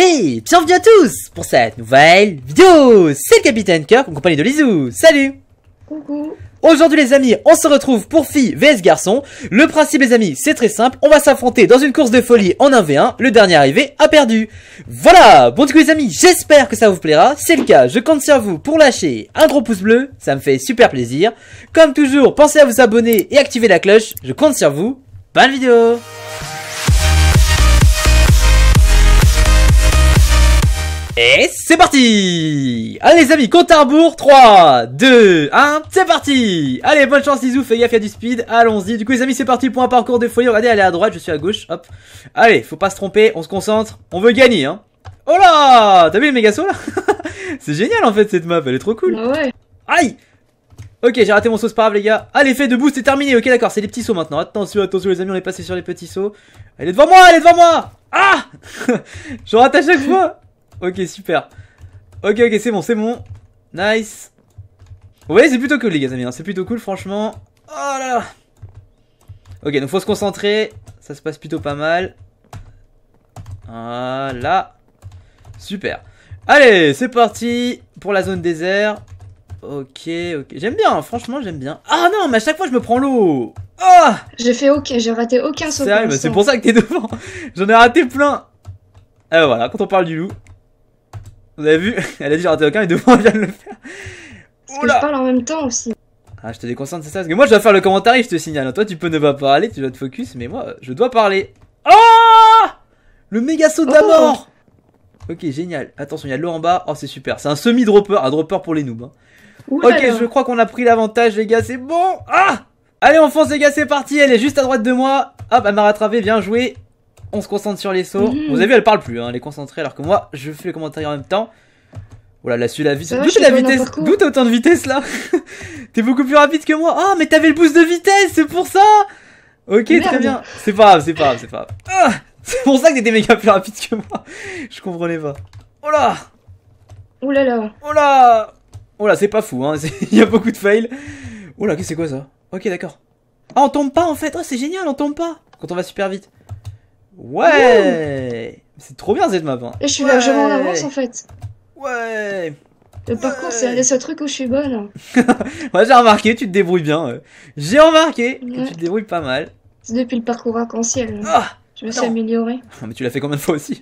Hey, bienvenue à tous pour cette nouvelle vidéo C'est le Capitaine Kirk en compagnie de Lizou, salut Coucou Aujourd'hui les amis, on se retrouve pour filles vs garçon. Le principe les amis, c'est très simple, on va s'affronter dans une course de folie en 1v1, le dernier arrivé a perdu. Voilà Bon du coup les amis, j'espère que ça vous plaira, c'est le cas, je compte sur vous pour lâcher un gros pouce bleu, ça me fait super plaisir. Comme toujours, pensez à vous abonner et activer la cloche, je compte sur vous, bonne vidéo Et c'est parti Allez les amis, compte à rebours, 3, 2, 1, c'est parti Allez, bonne chance Isou, fais gaffe, il y a du speed, allons-y. Du coup les amis, c'est parti pour un parcours de folie. Regardez, elle est à droite, je suis à gauche, hop. Allez, faut pas se tromper, on se concentre, on veut gagner, hein. Oh là T'as vu les méga sauts là C'est génial en fait cette map, elle est trop cool. Bah ouais. Aïe Ok, j'ai raté mon saut, c'est pas grave les gars. Ah, l'effet de boost c'est terminé, ok d'accord, c'est les petits sauts maintenant. Attention, attention les amis, on est passé sur les petits sauts. Elle est devant moi, elle est devant moi Ah Je rate à chaque fois Ok, super. Ok, ok, c'est bon, c'est bon. Nice. Vous voyez, c'est plutôt cool, les gars, amis. Hein. C'est plutôt cool, franchement. Oh là là. Ok, donc faut se concentrer. Ça se passe plutôt pas mal. Voilà. Super. Allez, c'est parti pour la zone désert. Ok, ok. J'aime bien, hein. franchement, j'aime bien. Ah non, mais à chaque fois, je me prends l'eau. Oh J'ai fait ok, j'ai raté aucun saut. C'est pour ça que t'es devant. J'en ai raté plein. Et ah, voilà, quand on parle du loup, on avez vu, elle a dit j'ai raté aucun et devant elle vient de le faire. je parle en même temps aussi. Ah, je te déconcentre, c'est ça Parce que moi, je dois faire le commentaire, je te signale. Toi, tu peux ne pas parler, tu dois te focus, mais moi, je dois parler. Oh Le méga saut d'abord oh Ok, génial. Attention, il y a l'eau en bas. Oh, c'est super. C'est un semi-dropper, un dropper pour les noobs. Hein. ok, je crois qu'on a pris l'avantage, les gars, c'est bon Ah Allez, on fonce, les gars, c'est parti. Elle est juste à droite de moi. Hop, elle m'a rattrapé, bien joué on se concentre sur les sauts. Vous avez vu, elle parle plus, hein, elle est concentrée, alors que moi, je fais les commentaires en même temps. Voilà, oh là, celui la vitesse. D'où la vitesse D'où t'as autant de vitesse là T'es beaucoup plus rapide que moi. Ah, mais t'avais le boost de vitesse, c'est pour ça Ok, très bien. C'est pas grave, c'est pas grave, c'est pas grave. Ah, c'est pour ça que t'étais méga plus rapide que moi. Je comprenais pas. Oh là Oh là là Oh là Oh là, c'est pas fou, hein. Il y a beaucoup de fails. Oh là, que c'est quoi ça Ok, d'accord. Ah, on tombe pas en fait. Oh, c'est génial, on tombe pas quand on va super vite. Ouais C'est trop bien cette map. Hein. je suis largement en avance en fait. Ouais le parcours, c'est un des seuls trucs où je suis bonne. Moi, j'ai remarqué, tu te débrouilles bien. J'ai remarqué que tu te débrouilles pas mal. C'est depuis le parcours arc-en-ciel. Ah je me suis améliorée. Ah, mais tu l'as fait combien de fois aussi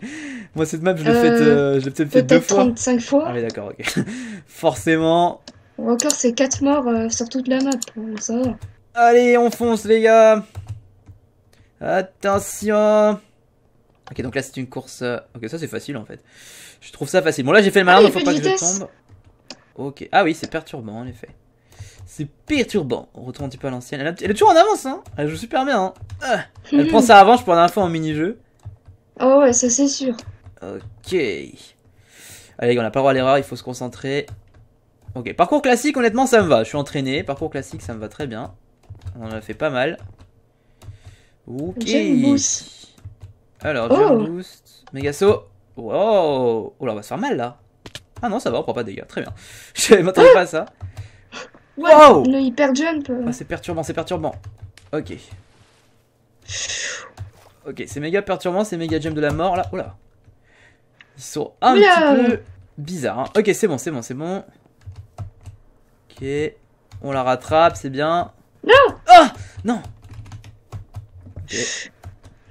Moi, cette map, je l'ai euh, faite euh, peut-être fait deux fois. 35 fois. Ah, mais d'accord, ok. Forcément. encore, c'est 4 morts euh, sur toute la map. Ça va. Allez, on fonce, les gars. Attention. Ok, donc là c'est une course. Euh, ok, ça c'est facile en fait. Je trouve ça facile. Bon, là j'ai fait le malin, ah, Il donc faut pas que je tombe. Ok. Ah oui, c'est perturbant en effet. C'est perturbant. On retourne un petit peu à l'ancienne. Elle, est toujours en avance, hein. Elle joue super bien, hein. Ah. Elle prend sa avant, je la dernière fois en mini-jeu. Oh ouais, ça c'est sûr. Ok. Allez, on a pas droit à l'erreur, il faut se concentrer. Ok, parcours classique, honnêtement, ça me va. Je suis entraîné. Parcours classique, ça me va très bien. On en a fait pas mal. Ok. Alors, oh. Boost, Megaso. Wow Oh là, on va se faire mal là Ah non, ça va, on prend pas de dégâts, très bien. Je m'attendais pas à ça. wow Le hyper jump euh. ah, C'est perturbant, c'est perturbant. Ok. Ok, c'est méga perturbant, c'est méga jump de la mort là. Oh là Ils sont un petit peu bizarres. Hein. Ok, c'est bon, c'est bon, c'est bon. Ok. On la rattrape, c'est bien. Non Ah Non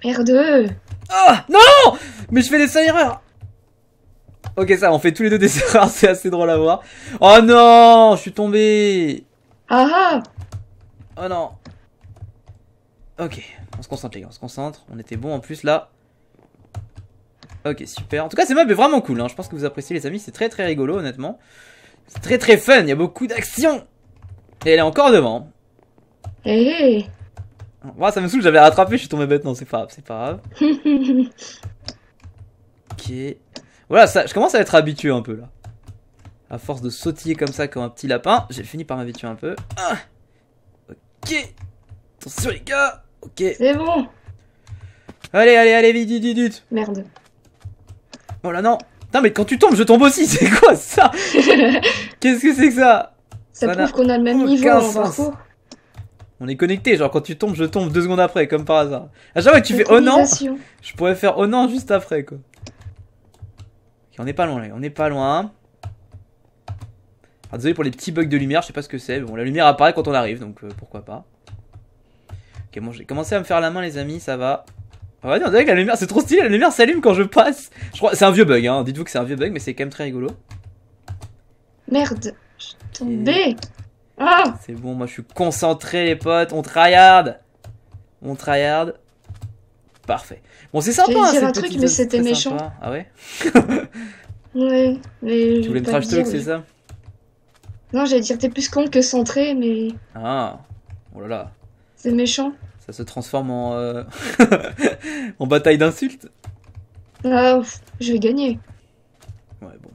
Merde ah Non Mais je fais des erreurs Ok, ça, on fait tous les deux des erreurs, c'est assez drôle à voir. Oh non Je suis tombé Ah ah Oh non Ok, on se concentre les gars, on se concentre. On était bon en plus là. Ok, super. En tout cas, c'est map est vraiment cool, hein. je pense que vous appréciez les amis, c'est très très rigolo honnêtement. C'est très très fun, il y a beaucoup d'action Et elle est encore devant. hey. Eh, eh ouais ça me saoule, j'avais rattrapé, je suis tombé bête. Non, c'est pas grave, c'est pas grave. ok. Voilà, ça, je commence à être habitué un peu là. À force de sautiller comme ça, comme un petit lapin, j'ai fini par m'habituer un peu. Ah ok. Attention les gars. Ok. C'est bon. Allez, allez, allez, vite, vite, vite. Merde. Oh là non. Non mais quand tu tombes, je tombe aussi. C'est quoi ça Qu'est-ce que c'est que ça Ça, prouve qu'on a le même niveau on est connecté, genre quand tu tombes, je tombe deux secondes après, comme par hasard. À chaque fois que tu fais oh non, je pourrais faire oh non juste après quoi. Ok on est pas loin là, on est pas loin. Alors, ah, désolé pour les petits bugs de lumière, je sais pas ce que c'est. Bon, la lumière apparaît quand on arrive, donc euh, pourquoi pas. Ok, bon, j'ai commencé à me faire la main, les amis, ça va. Ah ouais on dirait que la lumière, c'est trop stylé, la lumière s'allume quand je passe. Je crois, c'est un vieux bug, hein. Dites-vous que c'est un vieux bug, mais c'est quand même très rigolo. Merde, je suis tombé. Ah c'est bon, moi je suis concentré les potes, on tryhard On tryhard. Parfait. Bon, c'est sympa. Hein, un truc, mais c'était méchant. Ah ouais Ouais, mais. Tu voulais me trash c'est ça Non, j'allais dire t'es plus con que centré, mais. Ah, oh là là. C'est méchant. Ça se transforme en. Euh, en bataille d'insultes Ah, je vais gagner. Ouais, bon.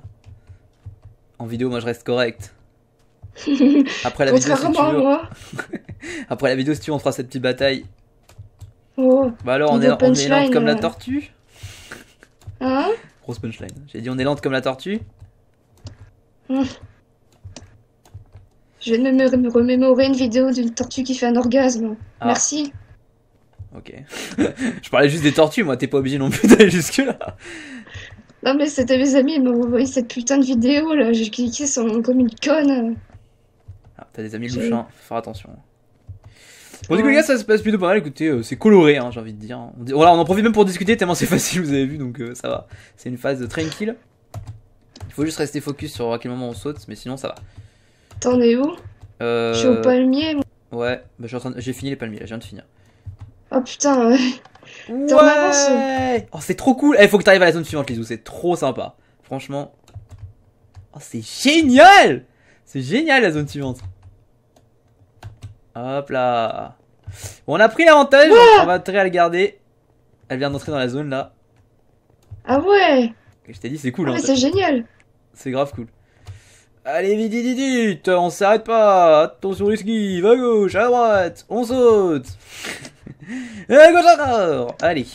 En vidéo, moi je reste correct. Après la vidéo, si tu veux. Après la vidéo, tu on fera cette petite bataille. Oh, bah alors, on est, lente comme la euh. tortue. Hein Grosse punchline. J'ai dit, on est lente comme la tortue. Hum. Je vais me remémorer une vidéo d'une tortue qui fait un orgasme. Ah. Merci. Ok. je parlais juste des tortues, moi, t'es pas obligé non plus d'aller jusque-là. Non, mais c'était mes amis, ils m'ont envoyé cette putain de vidéo là, j'ai cliqué sur, comme une conne. Ah, t'as des amis louches, faut faire attention. Bon, du coup, les gars, ça se passe plutôt pas mal. Écoutez, euh, c'est coloré, hein, j'ai envie de dire. Voilà, on en profite même pour discuter, tellement c'est facile, vous avez vu, donc euh, ça va. C'est une phase tranquille. Il faut juste rester focus sur à quel moment on saute, mais sinon ça va. T'en es où Euh, Je suis au palmier. Ouais, bah, j'ai fini les palmiers, là, je viens de finir. Oh putain, ouais. T'es hein. Oh, c'est trop cool Il eh, faut que t'arrives à la zone suivante, Lizou, c'est trop sympa. Franchement. Oh, c'est génial c'est génial la zone suivante. Hop là. Bon, on a pris l'avantage. on va très à le garder. Elle vient d'entrer dans la zone là. Ah ouais. Je t'ai dit, c'est cool. Ah, hein, c'est génial. C'est grave cool. Allez, vite, vite, vite, on s'arrête pas. Attention, Va à gauche, à droite, on saute. Et à gauche encore. Allez.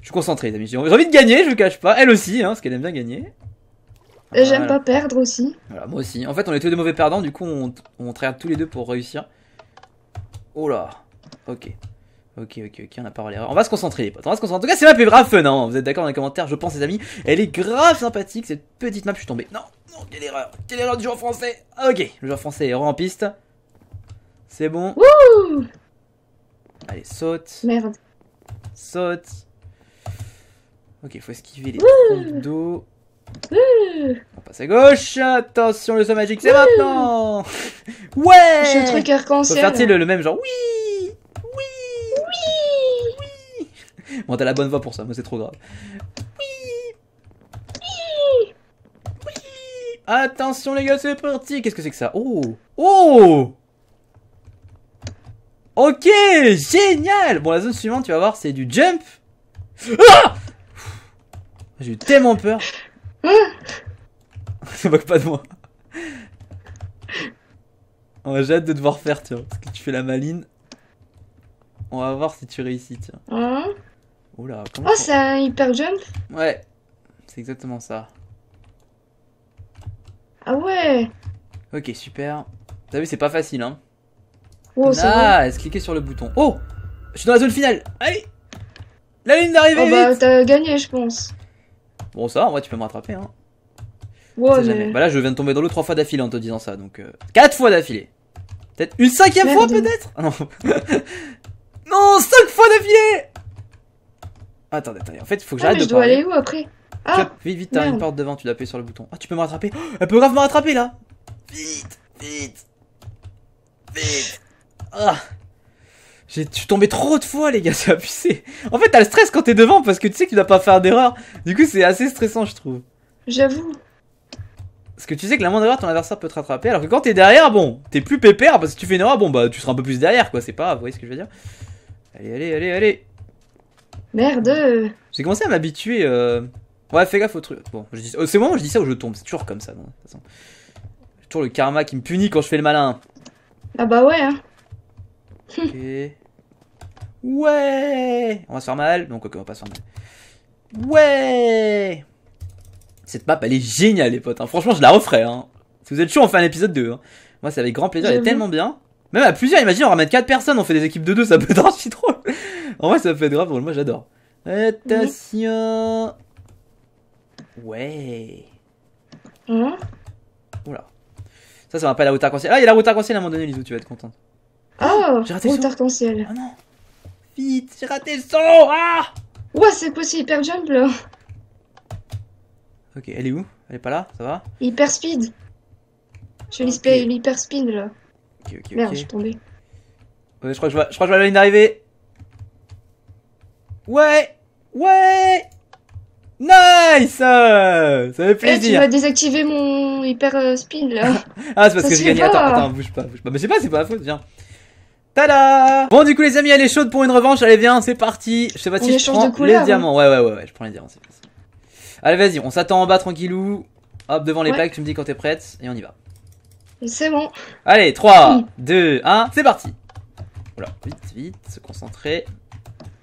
Je suis concentré, les amis. J'ai envie de gagner, je le cache pas. Elle aussi, hein, parce qu'elle aime bien gagner. J'aime pas perdre aussi. Voilà, moi aussi. En fait, on est tous des mauvais perdants, du coup, on, on tous les deux pour réussir. Oh là Ok. Ok, ok, ok, on a pas l'erreur. On va se concentrer, les potes. On va se concentrer. En tout cas, c'est map est grave fun, hein. Vous êtes d'accord dans les commentaires, je pense, les amis. Elle est grave sympathique, cette petite map. Je suis tombé. Non, non, quelle erreur. Quelle erreur du joueur français. Ok, le joueur français est en piste. C'est bon. Wouh Allez, saute. Merde. Saute. Ok, faut esquiver les trous d'eau. Ouh. On passe à gauche. Attention, le saut magique, c'est maintenant. ouais. le faire t le même genre Oui. Oui. Oui. oui. Bon, t'as la bonne voix pour ça. Moi, c'est trop grave. Oui. Oui. Oui. Attention, les gars, c'est parti. Qu'est-ce que c'est que ça Oh. Oh. Ok, génial Bon, la zone suivante, tu vas voir, c'est du jump. Ah J'ai eu tellement peur. Se moque pas de moi. On hâte de devoir faire, tiens. Parce que tu fais la maline. On va voir si tu réussis, tiens. Hein Oula, comment Oh, c'est un hyper jump Ouais, c'est exactement ça. Ah ouais Ok, super. T'as vu, c'est pas facile, hein. Ah, nice. Cliquez sur le bouton. Oh Je suis dans la zone finale Allez La ligne d'arrivée Oh bah, t'as gagné, je pense. Bon, ça, va, en vrai, tu peux me rattraper. Hein. Bah là, je viens de tomber dans l'eau trois fois d'affilée en te disant ça, donc. Euh, quatre fois d'affilée Peut-être une cinquième fois, peut-être ah Non Non, cinq fois d'affilée Attendez, attendez, en fait, il faut que ah, j'arrête ah, mais je dois aller où après ah, Vite, vite, t'as une porte devant, tu dois appuyer sur le bouton. Ah, tu peux me rattraper oh, Elle peut grave me rattraper là Vite Vite Vite Ah je suis tombé trop de fois, les gars, c'est abusé. En fait, t'as le stress quand t'es devant parce que tu sais que tu dois pas faire d'erreur. Du coup, c'est assez stressant, je trouve. J'avoue. Parce que tu sais que la moindre erreur, ton adversaire peut te rattraper. Alors que quand t'es derrière, bon, t'es plus pépère parce que tu fais une erreur, bon, bah, tu seras un peu plus derrière, quoi. C'est pas, vous voyez ce que je veux dire Allez, allez, allez, allez. Merde. J'ai commencé à m'habituer. Euh... Ouais, fais gaffe au truc. Bon, je dis... Oh, c'est moment où je dis ça où je tombe. C'est toujours comme ça, non, de Toujours le karma qui me punit quand je fais le malin. Ah bah ouais, hein. Ok. Ouais On va se faire mal Donc, on va pas se faire mal. Ouais Cette map, elle est géniale, les potes. Hein. Franchement, je la referais, Hein. Si vous êtes chaud, on fait un épisode 2. Hein. Moi, c'est avec grand plaisir. Elle est tellement bien. Même à plusieurs, imagine, on ramène 4 personnes, on fait des équipes de 2, ça peut être archi drôle. en vrai, ça peut être grave drôle. Moi, j'adore. Attention Ouais mmh. Oula. Ça, ça va pas la route arc-en-ciel. Ah, il y a la route arc-en-ciel à un moment donné, Lizou, tu vas être contente. Ah, oh, J'ai raté route arc-en-ciel. Ah non Vite, j'ai raté le son Ah Ouais, c'est possible, hyper jump là Ok, elle est où Elle est pas là Ça va Hyper speed Je okay. l'hyper speed là. Ok, ok, Merde, je suis tombé. je crois que je vois, je crois que je la ligne d'arrivée. Ouais Ouais Nice Ça fait plaisir eh, Tu vas désactiver mon hyper euh, spin là. ah, c'est parce que j'ai gagné. Attends, attends, bouge pas, bouge pas. Mais je sais pas, c'est pas la faute, viens. Tada Bon du coup les amis, elle est chaude pour une revanche, allez viens, c'est parti. Je sais pas si je prends les hein. diamants. Ouais ouais ouais, ouais je prends les diamants, Allez vas-y, on s'attend en bas tranquillou. Hop devant les plaques, tu me dis quand t'es prête et on y va. C'est bon. Allez, 3, 2, 1, c'est parti. Voilà, vite, vite, se concentrer.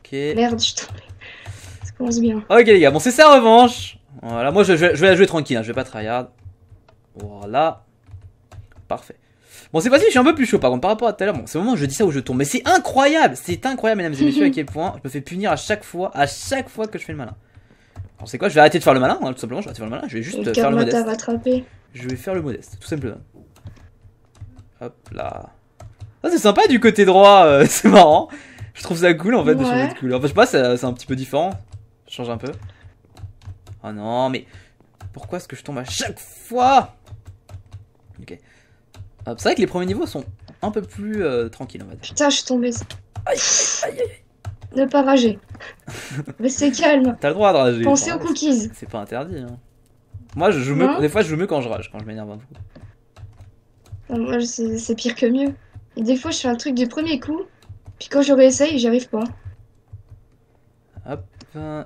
Ok. Merde, je tombe Ça commence bien. Ok les gars, bon c'est ça revanche. Voilà, moi je, vais la jouer tranquille, hein, je vais pas tryhard. Voilà. Parfait. Bon, c'est si je suis un peu plus chaud par contre par rapport à tout à l'heure. Bon, c'est moment où je dis ça où je tombe. Mais c'est incroyable, c'est incroyable, mesdames et messieurs, à quel point je me fais punir à chaque fois, à chaque fois que je fais le malin. Alors, c'est quoi Je vais arrêter de faire le malin, hein, tout simplement. Je vais arrêter de faire le malin, je vais juste faire le modeste. Je vais faire le modeste, tout simplement. Hop là. Ah, c'est sympa du côté droit, euh, c'est marrant. Je trouve ça cool en fait de changer de couleur. Enfin, je sais pas, euh, c'est un petit peu différent. Je change un peu. Oh non, mais pourquoi est-ce que je tombe à chaque fois Ok. Ah, c'est vrai que les premiers niveaux sont un peu plus euh, tranquilles, en va Putain, je suis tombée. Aïe, aïe, aïe, Ne pas rager. Mais c'est calme. T'as le droit de rager. Pensez aux cookies. C'est pas interdit. Hein. Moi, je joue des fois, je joue mieux quand je rage, quand je m'énerve un peu. Moi, c'est pire que mieux. Et des fois, je fais un truc du premier coup, puis quand je réessaye, j'y arrive pas. Hop. Euh,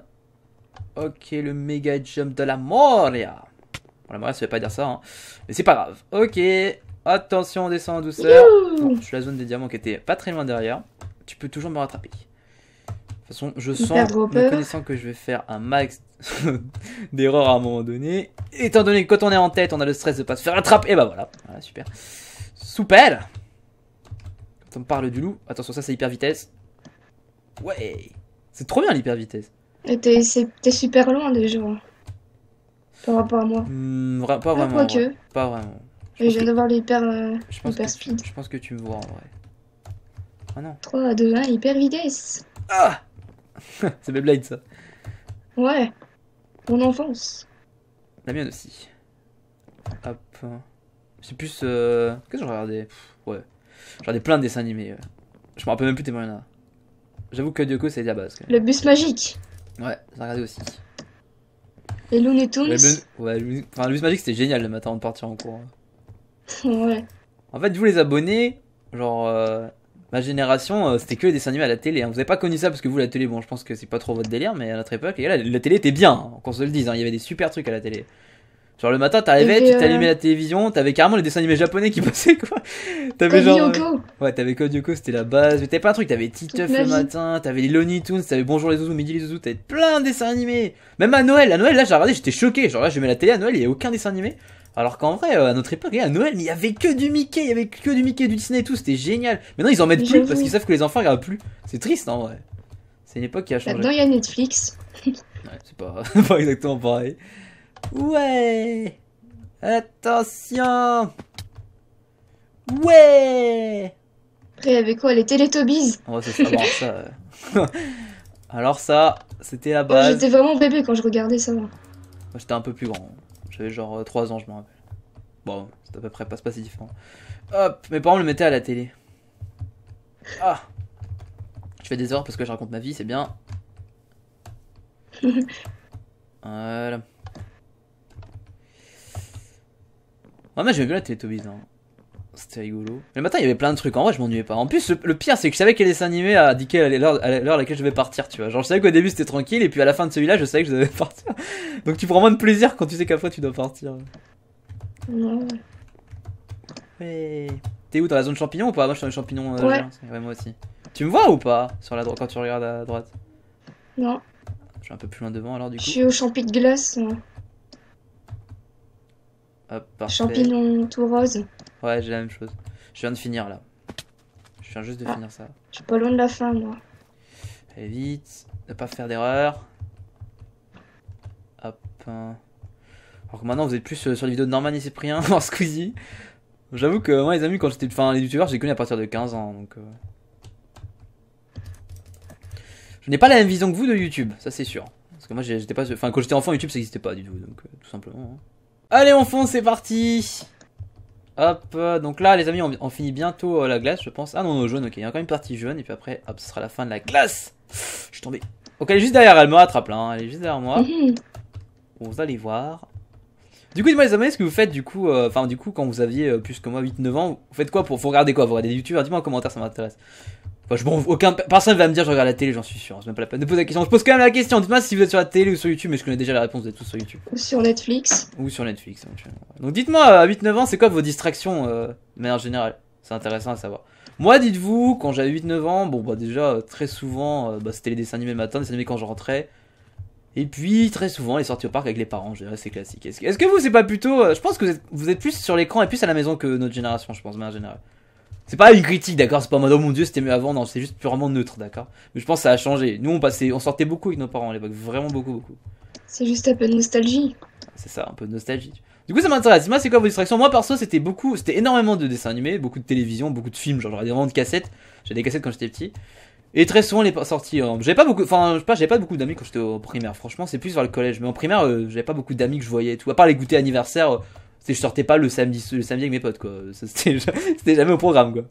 ok, le méga jump de la Moria. Bon, la Moria, ça veut pas dire ça, hein. Mais c'est pas grave. Ok. Attention, on descend en douceur. je suis la zone des diamants qui était pas très loin derrière. Tu peux toujours me rattraper. De toute façon, je sens, me connaissant que je vais faire un max d'erreurs à un moment donné. Étant donné que quand on est en tête, on a le stress de pas se faire rattraper. Et bah voilà, super. Super Quand on parle du loup, attention, ça c'est hyper vitesse. Ouais C'est trop bien l'hyper vitesse. Et t'es super loin déjà. Par rapport à moi. Hmm, ah, pas vraiment. Je, viens d'avoir l'hyper euh, speed. je pense que tu me vois en vrai. Ah non. 3, 2, 1, hyper vitesse. Ah C'est Beyblade ça. Ouais. Mon enfance. La mienne aussi. Hop. C'est plus. Euh... Qu'est-ce que je regardé Ouais. J'ai regardé plein de dessins animés. Je me rappelle même plus tes moyens là. J'avoue que Dioko c'est la base. Quand même. Le bus magique. Ouais, j'ai regardé aussi. Et Looney Tunes. Ouais, le... ouais, bus magique c'était génial le matin avant de partir en cours. Ouais. En fait, vous les abonnés, genre euh, ma génération, euh, c'était que les dessins animés à la télé. Hein. Vous avez pas connu ça parce que vous, la télé, bon, je pense que c'est pas trop votre délire, mais à notre époque, et là, la, télé était bien, hein, qu'on se le dise. Hein. il y avait des super trucs à la télé. Genre le matin, t'arrivais, tu euh, t'allumais la télévision, t'avais carrément les dessins animés japonais qui passaient quoi. T'avais genre. Ouais, t'avais Code c'était la base. Mais t'avais pas un truc, t'avais Titeuf le matin, t'avais les Looney Tunes, t'avais Bonjour les Zouzous, Midi les Zouzous, t'avais plein de dessins animés. Même à Noël, à Noël, là j'ai regardé, j'étais choqué. Genre là, je mets la télé à Noël, il y a aucun dessin animé. Alors qu'en vrai, euh, à notre époque, à Noël, mais il y avait que du Mickey, il y avait que du Mickey, du Disney et tout, c'était génial. Maintenant, ils en mettent plus parce qu'ils savent que les enfants regardent plus. C'est triste en vrai. C'est une époque qui a bah, changé. Maintenant, il y a Netflix. ouais, c'est pas, exactement pareil. Ouais. Attention. Ouais. Après, avec quoi Les Teletubbies Oh, c'est ça, ça. Euh. Alors ça, c'était la base. J'étais vraiment bébé quand je regardais ça. J'étais un peu plus grand. J'avais genre 3 euh, ans, je me rappelle. Bon, c'est à peu près pas, si différent. Hop, mes parents le mettaient à la télé. Ah Je fais des erreurs parce que je raconte ma vie, c'est bien. Voilà. Ouais, mais j'aime bien la télé c'était rigolo. Le matin, il y avait plein de trucs. En vrai, je m'ennuyais pas. En plus, le, pire, c'est que je savais qu'elle allait s'animer à à l'heure à, laquelle je devais partir, tu vois. Genre, je savais qu'au début, c'était tranquille, et puis à la fin de celui-là, je savais que je devais partir. Donc, tu prends moins de plaisir quand tu sais qu'à fois tu dois partir. Ouais. T'es où Dans la zone champignon ou pas Moi, je suis dans les champignons. Euh, ouais. moi aussi. Tu me vois ou pas sur la droite quand tu regardes à droite Non. Je suis un peu plus loin devant alors du coup. Je suis au champignon de glace. Hop, parfait. Champignon tout rose. Ouais, j'ai la même chose. Je viens de finir là. Je viens juste de ah. finir ça. Je suis pas loin de la fin, moi. Allez vite, ne pas faire d'erreur. Hop. Hein. Alors que maintenant vous êtes plus euh, sur les vidéos de Norman et Cyprien en Squeezie. J'avoue que moi les amis, quand j'étais. Enfin, les youtubeurs, j'ai connu à partir de 15 ans donc. Euh. Je n'ai pas la même vision que vous de YouTube, ça c'est sûr. Parce que moi j'étais pas. Enfin, quand j'étais enfant, YouTube ça n'existait pas du tout donc euh, tout simplement. Hein. Allez, on fonce, c'est parti! Hop, euh, donc là les amis, on, finit bientôt euh, la glace, je pense. Ah non, non, jaune, ok, il y a même une partie jaune, et puis après, hop, ce sera la fin de la glace. je suis tombé. Ok, elle est juste derrière, elle me rattrape là, hein. elle est juste derrière moi. vous allez voir. Du coup, dis-moi les amis, est ce que vous faites du coup, euh, enfin du coup, quand vous aviez plus que moi 8-9 ans, vous faites quoi pour, vous regarder quoi Vous regardez des youtubeurs Dis-moi en commentaire, ça m'intéresse bon, aucun, personne va me dire je regarde la télé, j'en suis sûr. Hein, c'est même pas la peine de poser la question. Je pose quand même la question. Dites-moi si vous êtes sur la télé ou sur YouTube, mais je connais déjà la réponse de tous sur YouTube. Ou sur Netflix. Ou sur Netflix. Donc, donc dites-moi, à 8-9 ans, c'est quoi vos distractions euh, de manière générale C'est intéressant à savoir. Moi, dites-vous, quand j'avais 8-9 ans, bon, bah déjà, euh, très souvent, euh, bah, c'était les dessins animés matin, les dessins animés quand je rentrais. Et puis, très souvent, les sorties au parc avec les parents, je dirais, c'est classique. Est-ce que, vous, c'est pas plutôt. Euh, je pense que vous êtes, plus sur l'écran et plus à la maison que notre génération, je pense, mais manière générale. C'est pas une critique, d'accord C'est pas en oh mon dieu, c'était mieux avant, non, c'est juste purement neutre, d'accord Mais je pense que ça a changé. Nous, on, passait, on sortait beaucoup avec nos parents à l'époque, vraiment beaucoup, beaucoup. C'est juste un peu de nostalgie. C'est ça, un peu de nostalgie. Du coup, ça m'intéresse. Moi, c'est quoi vos distractions Moi, perso, c'était beaucoup, c'était énormément de dessins animés, beaucoup de télévision, beaucoup de films. Genre, j'avais vraiment de cassettes. J'avais des cassettes quand j'étais petit. Et très souvent, les sorties. Euh, j'avais pas beaucoup, enfin, je sais pas, j'avais pas beaucoup d'amis quand j'étais en primaire. Franchement, c'est plus vers le collège. Mais en primaire, euh, j'avais pas beaucoup d'amis que je voyais et tout. À part les goûters anniversaire euh, je sortais pas le samedi, le samedi avec mes potes, quoi. C'était jamais au programme, quoi.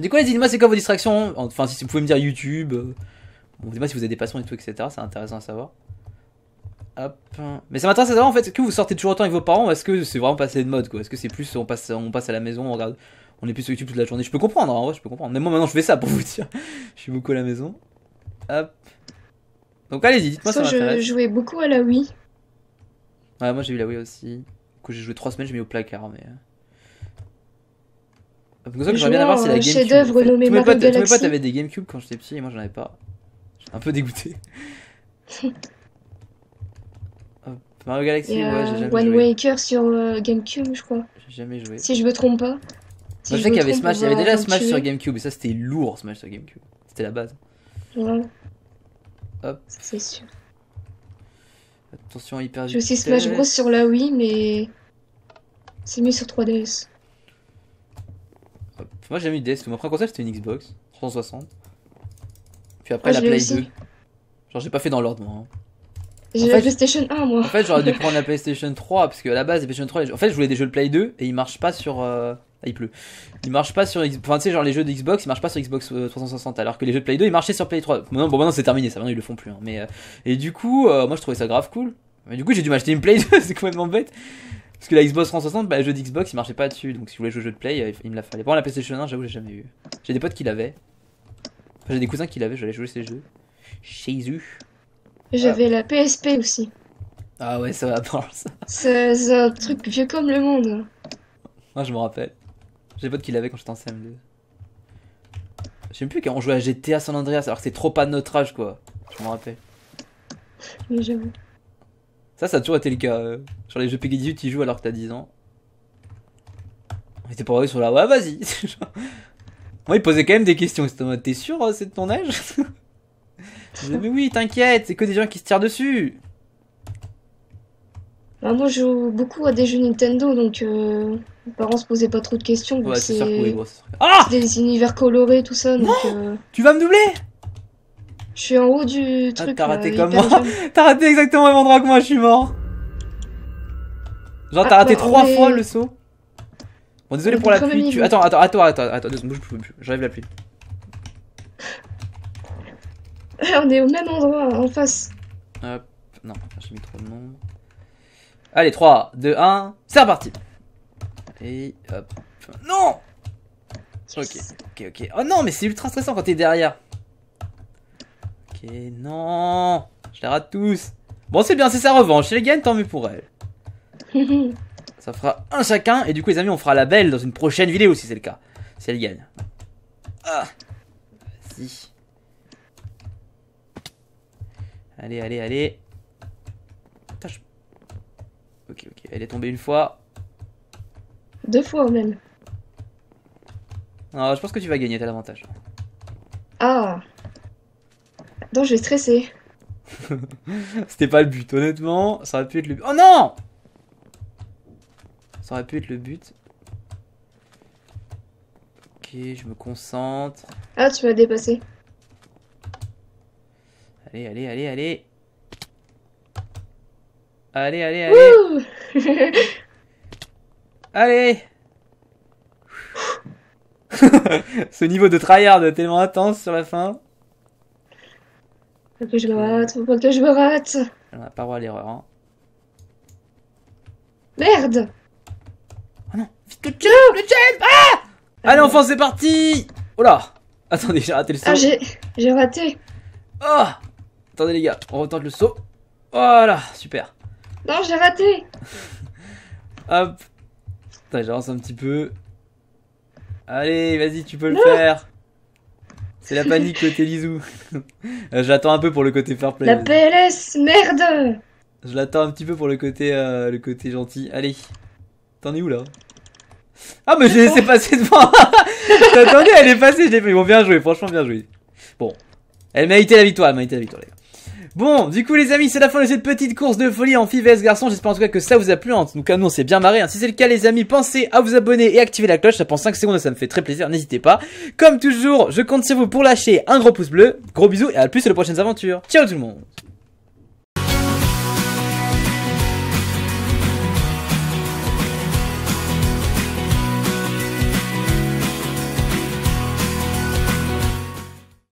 Du coup, dites-moi, c'est quoi vos distractions Enfin, si vous pouvez me dire YouTube. Euh, bon, dites-moi si vous avez des passions et tout, etc. C'est intéressant à savoir. Hop. Mais ça m'intéresse à savoir, en fait, est-ce que vous sortez toujours autant avec vos parents ou est-ce que c'est vraiment passé de mode, quoi Est-ce que c'est plus on passe, on passe à la maison, on regarde. On est plus sur YouTube toute la journée. Je peux comprendre, hein, en vrai, je peux comprendre. mais moi, maintenant, je fais ça pour vous dire. je suis beaucoup à la maison. Hop. Donc, allez-y, dites-moi ça. je jouais beaucoup à la Wii. Ouais, moi, j'ai eu la Wii aussi j'ai joué 3 semaines, je mets au placard. Hein, mais... je euh. ça, que j'aimerais bien avoir, c'est la euh, GameCube. Chef d'œuvre nommé Mario pas, Galaxy. Tu pas, t'avais des GameCube quand j'étais petit et moi j'en avais pas. Un peu dégoûté. Mario Galaxy, ouais, j'ai euh, jamais One Waker sur GameCube, je crois. J'ai jamais joué. Si je me trompe pas. je, sais qu'il y avait Smash, il y avait déjà Smash sur GameCube et ça c'était lourd Smash sur GameCube. C'était la base. C'est sûr. Attention, hyper vite. Je aussi Smash Bros sur la Wii, mais c'est mis sur 3DS. Moi j'ai mis DS, mon premier console c'était une Xbox 360. Puis après ah, la Play 2. Genre j'ai pas fait dans l'ordre moi. Hein. J'ai la PlayStation 1 moi. En fait j'aurais dû prendre la PlayStation 3 parce que à la base la PlayStation 3, en fait je voulais des jeux de Play 2 et ils marchent pas sur... Euh, ah, il pleut. Ils marchent pas sur Enfin, tu sais, genre les jeux de Xbox, ils marchent pas sur Xbox 360, euh, alors que les jeux de Play 2, ils marchaient sur Play 3. Bon, maintenant, bon, maintenant c'est terminé, ça, maintenant ils le font plus. Hein, mais, euh, et du coup, moi je trouvais ça grave cool. Mais du coup, j'ai dû m'acheter une Play 2, c'est complètement bête. Parce que la Xbox 360, bah, le jeu d'Xbox, il marchait pas dessus. Donc si vous voulez jouer au jeu de Play, euh, il me la fallait. Pour la PlayStation 1, j'avoue, j'ai jamais eu. J'ai des potes qui l'avaient. Enfin, j'ai des cousins qui l'avaient, j'allais jouer ces jeux. Chez J'avais la PSP aussi. Ah ouais, ça va pas ça. C'est un truc vieux comme le monde. Moi, hein. ah, je me rappelle. J'ai des potes qui l'avaient quand j'étais en CM2. Je plus qu'on jouait à GTA San Andreas alors que c'est trop pas de notre âge quoi. Je me rappelle. Mais j'avoue. Ça, ça a toujours été le cas. Euh. Sur les jeux PG-18, tu joues alors que t'as 10 ans. On était pas vrai sur la. Ouais, vas-y. Moi, ils posaient quand même des questions. C'était en mode, t'es sûr, euh, c'est de ton âge mais oui, t'inquiète, c'est que des gens qui se tirent dessus. Bah moi, je joue beaucoup à des jeux Nintendo, donc euh, mes parents se posaient pas trop de questions. Ouais, c'est Ah des univers colorés, tout ça, donc... Tu vas me doubler je suis en haut du ah, truc. t'as raté comme moi. t'as raté exactement au même endroit que moi, je suis mort. Genre, t'as raté trois fois le saut. Bon, désolé pour la pluie. Tu... Attends, attends, attends, attends, attends, bouge plus, j'arrive la pluie. On est au même endroit, en face. Hop, non, j'ai mis trop de monde. Allez, 3, 2, 1, c'est reparti. Et hop. Non Ok, ok, ok. Oh non, mais c'est ultra stressant quand t'es derrière. Ok, non Je les rate tous Bon, c'est bien, c'est sa revanche. Si elle gagne, tant mieux pour elle. Ça fera un chacun. Et du coup, les amis, on fera la belle dans une prochaine vidéo si c'est le cas. Si elle gagne. Ah Vas-y. Allez, allez, allez. Ok, ok. Elle est tombée une fois. Deux fois même. Non, je pense que tu vas gagner, t'as l'avantage. Ah non, je vais stresser. C'était pas le but, honnêtement. Ça aurait pu être le but. Oh non Ça aurait pu être le but. Ok, je me concentre. Ah, tu m'as dépassé. Allez, allez, allez, allez. Allez, allez, allez. allez Ce niveau de tryhard est tellement intense sur la fin. Faut que je me rate, faut pas que je me rate. On n'a pas droit à l'erreur. Hein. Merde Oh non, vite le jump, le jump ah! ah Allez enfant, c'est parti Oh là Attendez, j'ai raté le saut. Ah, j'ai raté. Oh Attendez les gars, on retente le saut. Voilà, super. Non, j'ai raté. Hop. Putain, j'avance un petit peu. Allez, vas-y, tu peux le faire. C'est la panique côté Lizou. Euh, J'attends un peu pour le côté fair play. La PLS, merde Je l'attends un petit peu pour le côté, euh, le côté gentil. Allez, t'en es où là Ah, mais je l'ai laissé passer devant Attendez, elle est passée, je l'ai fait. Bon, bien joué, franchement, bien joué. Bon, elle m'a hérité la victoire, elle m'a méritait la victoire, les gars. Bon, du coup les amis, c'est la fin de cette petite course de folie en FIVS garçon. J'espère en tout cas que ça vous a plu. En tout cas, nous on s'est bien marré. Hein. Si c'est le cas les amis, pensez à vous abonner et activer la cloche. Ça prend 5 secondes, ça me fait très plaisir. N'hésitez pas. Comme toujours, je compte sur vous pour lâcher un gros pouce bleu. Gros bisous et à plus sur les prochaines aventures. Ciao tout le monde